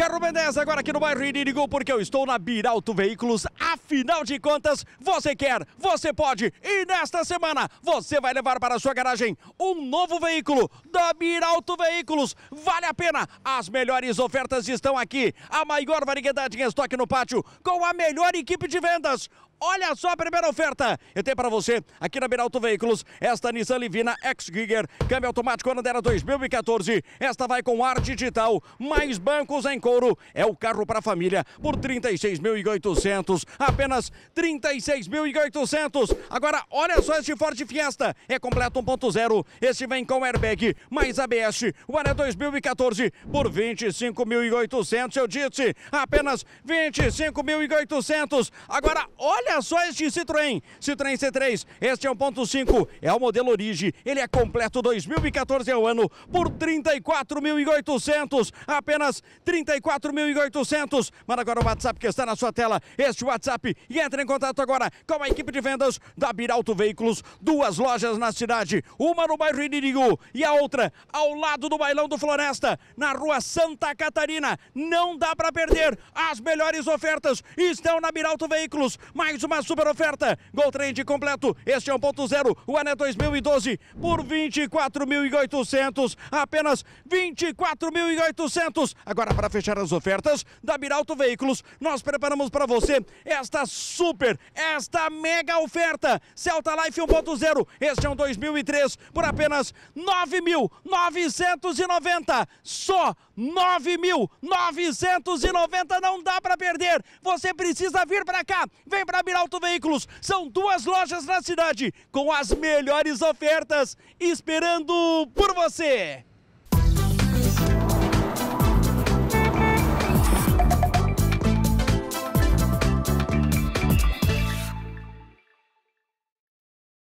Carro Mendes, agora aqui no bairro Irinigol, porque eu estou na Biralto Veículos. Afinal de contas, você quer, você pode. E nesta semana, você vai levar para a sua garagem um novo veículo da Biralto Veículos. Vale a pena. As melhores ofertas estão aqui. A maior variedade em estoque no pátio, com a melhor equipe de vendas. Olha só a primeira oferta. Eu tenho para você aqui na Biralto Veículos esta Nissan Livina X-Giger, câmbio automático ano 2014. Esta vai com ar digital, mais bancos em couro. É o carro para família por 36.800, apenas 36.800. Agora olha só este Ford Fiesta, é completo 1.0. Este vem com airbag, mais ABS. O ano é 2014 por 25.800. Eu disse apenas 25.800. Agora olha Olha só este Citroën, Citroën C3, este é 1.5, é o modelo Origi, ele é completo 2014 é o ano, por 34.800, apenas 34.800. Manda agora o WhatsApp que está na sua tela, este WhatsApp, e entra em contato agora com a equipe de vendas da Biralto Veículos, duas lojas na cidade, uma no bairro Inimigo e a outra ao lado do Bailão do Floresta, na rua Santa Catarina. Não dá para perder, as melhores ofertas estão na Biralto Veículos, mais mais uma super oferta. Gol trend completo. Este é 1.0, o Ané 2012 por 24.800, apenas 24.800. Agora para fechar as ofertas da Biralto Veículos, nós preparamos para você esta super, esta mega oferta. Celta Life 1.0, este é um 2003 por apenas 9.990, só 9.990 não dá para perder. Você precisa vir para cá. Vem para Auto Veículos. São duas lojas na cidade com as melhores ofertas esperando por você.